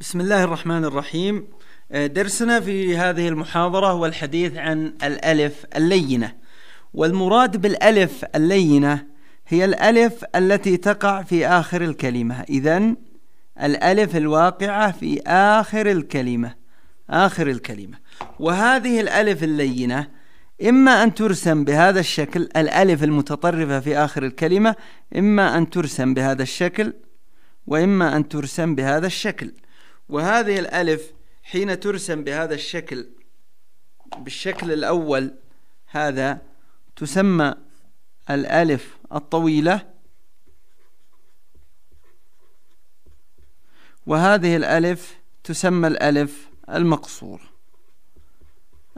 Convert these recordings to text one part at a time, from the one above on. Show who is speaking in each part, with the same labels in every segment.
Speaker 1: بسم الله الرحمن الرحيم آه، درسنا في هذه المحاضرة هو الحديث عن الألف اللينة والمراد بالألف اللينة هي الألف التي تقع في آخر الكلمة إذا الألف الواقعة في آخر الكلمة آخر الكلمة وهذه الألف اللينة إما أن ترسم بهذا الشكل الألف المتطرفة في آخر الكلمة إما أن ترسم بهذا الشكل وإما أن ترسم بهذا الشكل وهذه الألف حين ترسم بهذا الشكل بالشكل الأول هذا تسمى الألف الطويلة وهذه الألف تسمى الألف المقصورة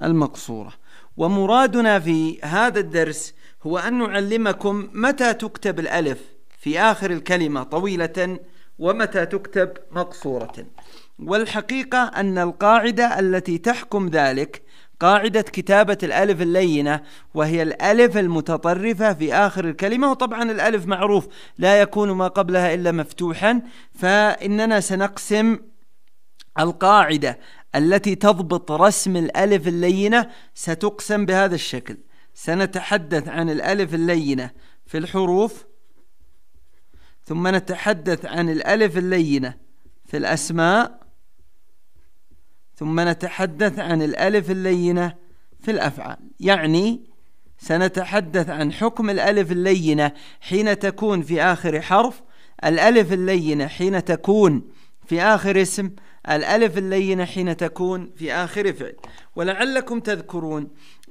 Speaker 1: المقصورة ومرادنا في هذا الدرس هو أن نعلمكم متى تكتب الألف في آخر الكلمة طويلة ومتى تكتب مقصورة والحقيقة أن القاعدة التي تحكم ذلك قاعدة كتابة الألف اللينة وهي الألف المتطرفة في آخر الكلمة وطبعا الألف معروف لا يكون ما قبلها إلا مفتوحا فإننا سنقسم القاعدة التي تضبط رسم الألف اللينة ستقسم بهذا الشكل سنتحدث عن الألف اللينة في الحروف ثم نتحدث عن الألف اللينة في الأسماء ثم نتحدث عن الألف اللينة في الأفعال يعني سنتحدث عن حكم الألف اللينة حين تكون في آخر حرف الألف اللينة حين تكون في آخر اسم الألف اللينة حين تكون في آخر فعل ولعلكم تذكرون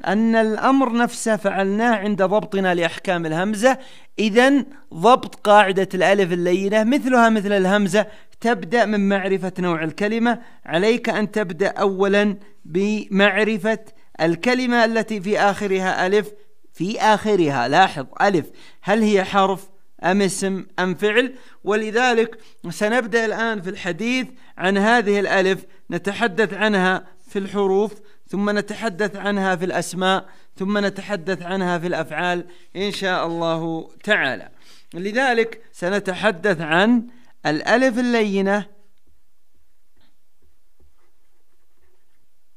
Speaker 1: أن الأمر نفسه فعلناه عند ضبطنا لأحكام الهمزة إذا ضبط قاعدة الألف اللينة مثلها مثل الهمزة تبدأ من معرفة نوع الكلمة عليك أن تبدأ أولا بمعرفة الكلمة التي في آخرها ألف في آخرها لاحظ ألف هل هي حرف أم اسم أم فعل ولذلك سنبدأ الآن في الحديث عن هذه الألف نتحدث عنها في الحروف ثم نتحدث عنها في الأسماء ثم نتحدث عنها في الأفعال إن شاء الله تعالى لذلك سنتحدث عن الألف اللينة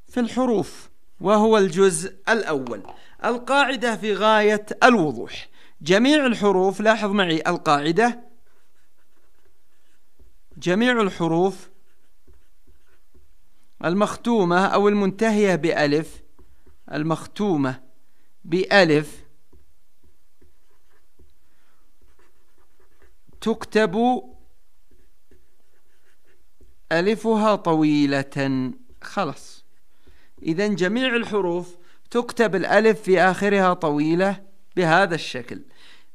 Speaker 1: في الحروف وهو الجزء الأول القاعدة في غاية الوضوح جميع الحروف لاحظ معي القاعدة جميع الحروف المختومة أو المنتهية بألف المختومة بألف تكتب ألفها طويلة خلاص إذا جميع الحروف تكتب الألف في آخرها طويلة بهذا الشكل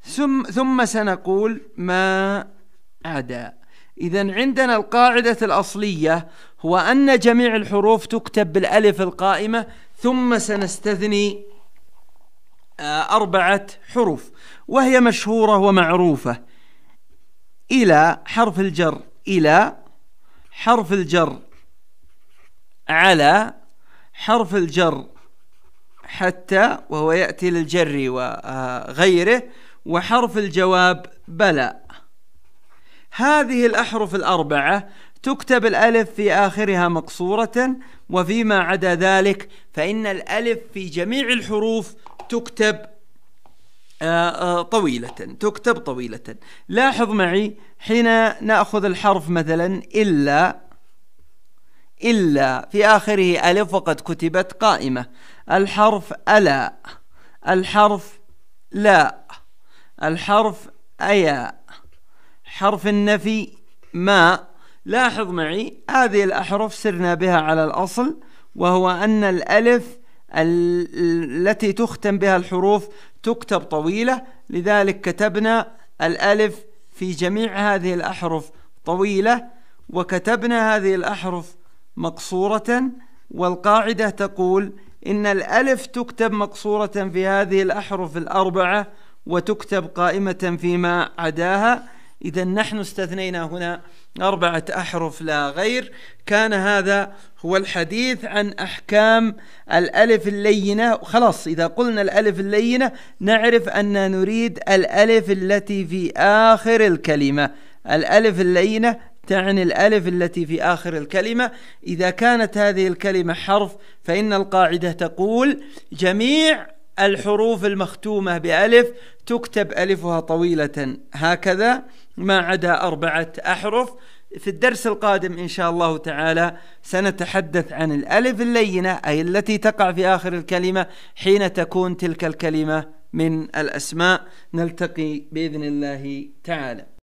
Speaker 1: ثم, ثم سنقول ما عدا إذا عندنا القاعدة الأصلية هو أن جميع الحروف تكتب بالألف القائمة ثم سنستثني آه، أربعة حروف وهي مشهورة ومعروفة إلى حرف الجر إلى حرف الجر على حرف الجر حتى وهو يأتي للجر وغيره وحرف الجواب بلى هذه الأحرف الأربعة تكتب الألف في آخرها مقصورة وفيما عدا ذلك فإن الألف في جميع الحروف تكتب آه، آه، طويلة تكتب طويلة لاحظ معي حين نأخذ الحرف مثلا إلا إلا في آخره ألف وقد كتبت قائمة الحرف ألا الحرف لا الحرف أيا حرف النفي ما لاحظ معي هذه الأحرف سرنا بها على الأصل وهو أن الألف التي تختم بها الحروف تكتب طويلة لذلك كتبنا الألف في جميع هذه الأحرف طويلة وكتبنا هذه الأحرف مقصورة والقاعدة تقول إن الألف تكتب مقصورة في هذه الأحرف الأربعة وتكتب قائمة فيما عداها إذا نحن استثنينا هنا أربعة أحرف لا غير كان هذا هو الحديث عن أحكام الألف اللينة خلاص إذا قلنا الألف اللينة نعرف أن نريد الألف التي في آخر الكلمة الألف اللينة تعني الألف التي في آخر الكلمة إذا كانت هذه الكلمة حرف فإن القاعدة تقول جميع الحروف المختومة بألف تكتب ألفها طويلة هكذا ما عدا أربعة أحرف في الدرس القادم إن شاء الله تعالى سنتحدث عن الألف اللينة أي التي تقع في آخر الكلمة حين تكون تلك الكلمة من الأسماء نلتقي بإذن الله تعالى